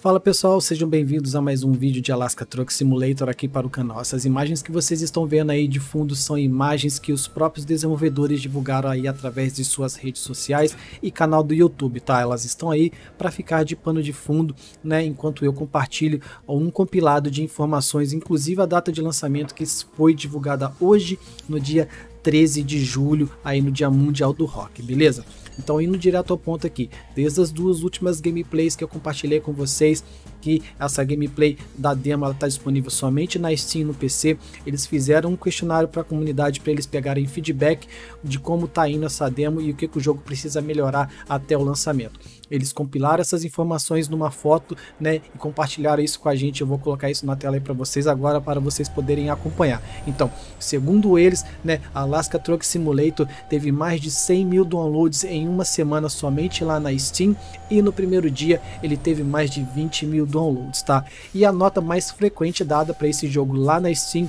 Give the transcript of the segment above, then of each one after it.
Fala pessoal, sejam bem-vindos a mais um vídeo de Alaska Truck Simulator aqui para o canal. Essas imagens que vocês estão vendo aí de fundo são imagens que os próprios desenvolvedores divulgaram aí através de suas redes sociais e canal do YouTube, tá? Elas estão aí para ficar de pano de fundo, né? Enquanto eu compartilho um compilado de informações, inclusive a data de lançamento que foi divulgada hoje, no dia 13 de julho, aí no Dia Mundial do Rock, beleza? Então indo direto ao ponto aqui, desde as duas últimas gameplays que eu compartilhei com vocês, que essa gameplay da demo está disponível somente na Steam no PC. Eles fizeram um questionário para a comunidade para eles pegarem feedback de como está indo essa demo e o que, que o jogo precisa melhorar até o lançamento. Eles compilaram essas informações numa foto, né, e compartilharam isso com a gente. Eu vou colocar isso na tela aí para vocês agora para vocês poderem acompanhar. Então, segundo eles, né, Alaska Truck Simulator teve mais de 100 mil downloads em uma semana somente lá na Steam e no primeiro dia ele teve mais de 20 mil downloads, tá? E a nota mais frequente dada para esse jogo lá na Steam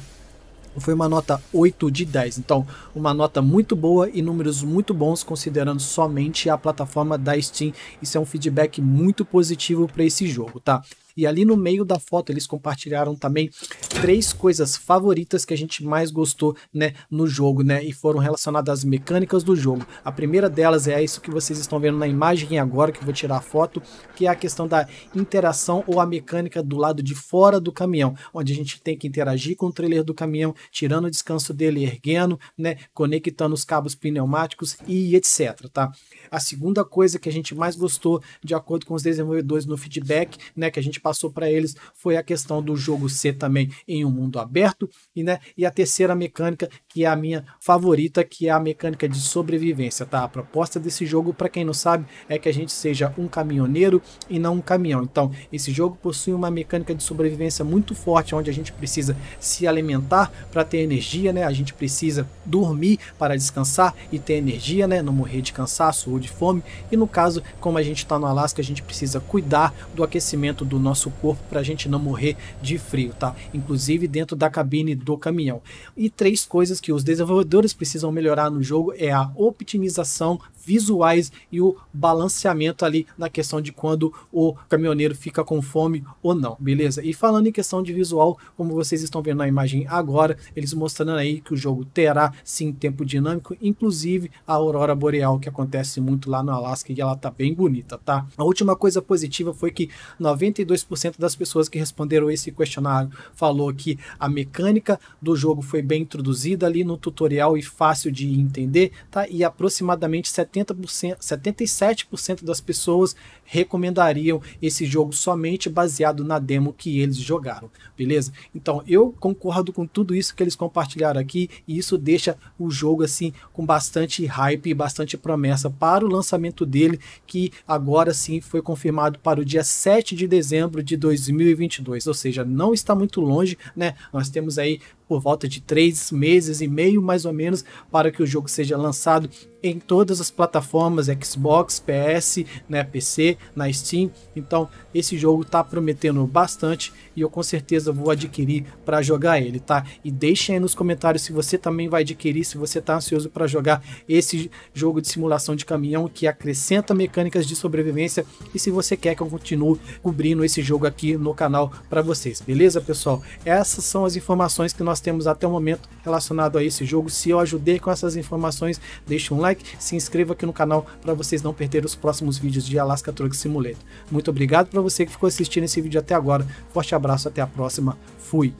foi uma nota 8 de 10, então uma nota muito boa e números muito bons considerando somente a plataforma da Steam, isso é um feedback muito positivo para esse jogo, tá? E ali no meio da foto eles compartilharam também três coisas favoritas que a gente mais gostou, né, no jogo, né? E foram relacionadas às mecânicas do jogo. A primeira delas é isso que vocês estão vendo na imagem agora, que eu vou tirar a foto, que é a questão da interação ou a mecânica do lado de fora do caminhão, onde a gente tem que interagir com o trailer do caminhão, tirando o descanso dele, erguendo, né, conectando os cabos pneumáticos e etc, tá? A segunda coisa que a gente mais gostou, de acordo com os desenvolvedores no feedback, né, que a gente passou para eles foi a questão do jogo ser também em um mundo aberto e, né, e a terceira mecânica que é a minha favorita, que é a mecânica de sobrevivência, tá? A proposta desse jogo, para quem não sabe, é que a gente seja um caminhoneiro e não um caminhão. Então, esse jogo possui uma mecânica de sobrevivência muito forte, onde a gente precisa se alimentar para ter energia, né? A gente precisa dormir para descansar e ter energia, né? Não morrer de cansaço ou de fome. E no caso, como a gente está no Alasca, a gente precisa cuidar do aquecimento do nosso nosso corpo para a gente não morrer de frio, tá? Inclusive dentro da cabine do caminhão. E três coisas que os desenvolvedores precisam melhorar no jogo é a optimização visuais e o balanceamento ali na questão de quando o caminhoneiro fica com fome ou não, beleza? E falando em questão de visual, como vocês estão vendo na imagem agora, eles mostrando aí que o jogo terá sim tempo dinâmico, inclusive a aurora boreal que acontece muito lá no Alasca e ela tá bem bonita, tá? A última coisa positiva foi que 92% das pessoas que responderam esse questionário falou que a mecânica do jogo foi bem introduzida ali no tutorial e fácil de entender, tá? E aproximadamente 70%, 77% das pessoas recomendariam esse jogo somente baseado na demo que eles jogaram, beleza? Então eu concordo com tudo isso que eles compartilharam aqui e isso deixa o jogo assim com bastante hype e bastante promessa para o lançamento dele, que agora sim foi confirmado para o dia 7 de dezembro de 2022, ou seja, não está muito longe, né? Nós temos aí por volta de três meses e meio, mais ou menos, para que o jogo seja lançado em todas as plataformas Xbox, PS, né, PC, na Steam. Então, esse jogo está prometendo bastante e eu com certeza vou adquirir para jogar ele, tá? E deixem aí nos comentários se você também vai adquirir, se você está ansioso para jogar esse jogo de simulação de caminhão que acrescenta mecânicas de sobrevivência e se você quer que eu continue cobrindo esse jogo aqui no canal para vocês. Beleza, pessoal? Essas são as informações que nós nós temos até o momento relacionado a esse jogo. Se eu ajudei com essas informações, deixe um like, se inscreva aqui no canal para vocês não perderem os próximos vídeos de Alaska Truck Simulator. Muito obrigado para você que ficou assistindo esse vídeo até agora. Forte abraço, até a próxima. Fui!